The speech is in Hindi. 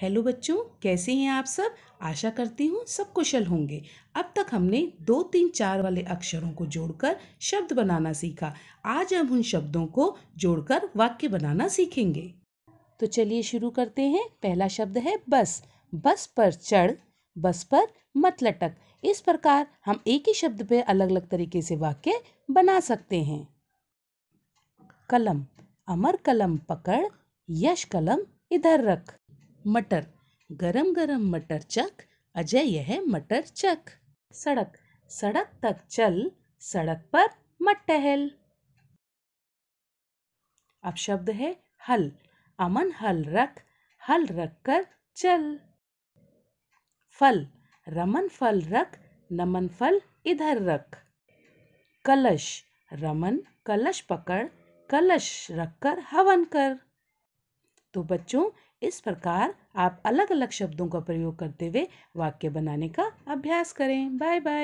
हेलो बच्चों कैसे हैं आप सब आशा करती हूँ सब कुशल होंगे अब तक हमने दो तीन चार वाले अक्षरों को जोड़कर शब्द बनाना सीखा आज हम उन शब्दों को जोड़कर वाक्य बनाना सीखेंगे तो चलिए शुरू करते हैं पहला शब्द है बस बस पर चढ़ बस पर मत लटक इस प्रकार हम एक ही शब्द पे अलग अलग तरीके से वाक्य बना सकते हैं कलम अमर कलम पकड़ यश कलम इधर रख मटर गरम गरम मटर चख अजय यह मटर चख सड़क सड़क तक चल सड़क पर मत टहल अब शब्द है हल अमन हल रख हल रख कर चल फल रमन फल रख नमन फल इधर रख कलश रमन कलश पकड़ कलश रखकर हवन कर तो बच्चों इस प्रकार आप अलग अलग शब्दों का प्रयोग करते हुए वाक्य बनाने का अभ्यास करें बाय बाय